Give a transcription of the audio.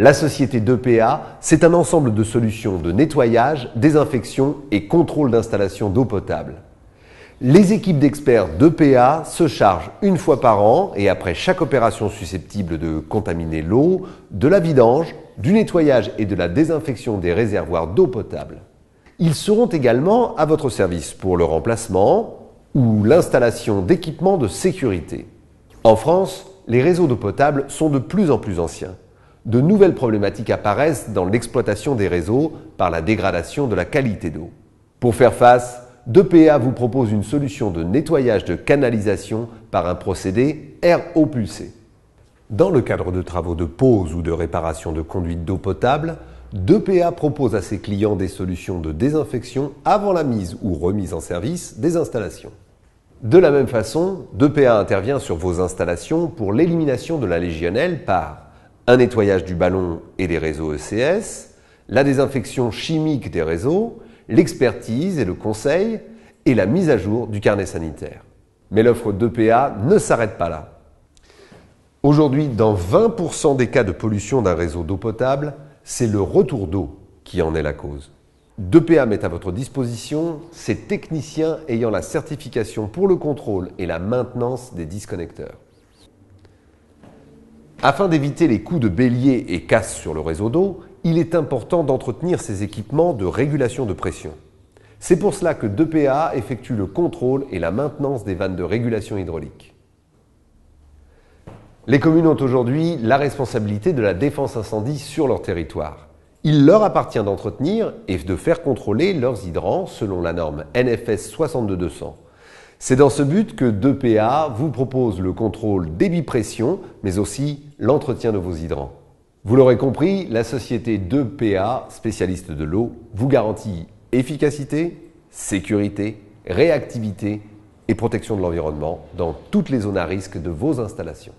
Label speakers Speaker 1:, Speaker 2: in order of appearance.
Speaker 1: La société d'EPA, c'est un ensemble de solutions de nettoyage, désinfection et contrôle d'installation d'eau potable. Les équipes d'experts d'EPA se chargent une fois par an et après chaque opération susceptible de contaminer l'eau, de la vidange, du nettoyage et de la désinfection des réservoirs d'eau potable. Ils seront également à votre service pour le remplacement ou l'installation d'équipements de sécurité. En France, les réseaux d'eau potable sont de plus en plus anciens de nouvelles problématiques apparaissent dans l'exploitation des réseaux par la dégradation de la qualité d'eau. Pour faire face, 2PA vous propose une solution de nettoyage de canalisation par un procédé RO pulsé. Dans le cadre de travaux de pose ou de réparation de conduite d'eau potable, 2PA propose à ses clients des solutions de désinfection avant la mise ou remise en service des installations. De la même façon, 2PA intervient sur vos installations pour l'élimination de la légionnelle par un nettoyage du ballon et des réseaux ECS, la désinfection chimique des réseaux, l'expertise et le conseil, et la mise à jour du carnet sanitaire. Mais l'offre d'EPA pa ne s'arrête pas là. Aujourd'hui, dans 20% des cas de pollution d'un réseau d'eau potable, c'est le retour d'eau qui en est la cause. 2 met à votre disposition ces techniciens ayant la certification pour le contrôle et la maintenance des disconnecteurs. Afin d'éviter les coups de bélier et casse sur le réseau d'eau, il est important d'entretenir ces équipements de régulation de pression. C'est pour cela que 2PA effectue le contrôle et la maintenance des vannes de régulation hydraulique. Les communes ont aujourd'hui la responsabilité de la défense incendie sur leur territoire. Il leur appartient d'entretenir et de faire contrôler leurs hydrants selon la norme NFS 62200 c'est dans ce but que 2PA vous propose le contrôle débit-pression, mais aussi l'entretien de vos hydrants. Vous l'aurez compris, la société 2PA, spécialiste de l'eau, vous garantit efficacité, sécurité, réactivité et protection de l'environnement dans toutes les zones à risque de vos installations.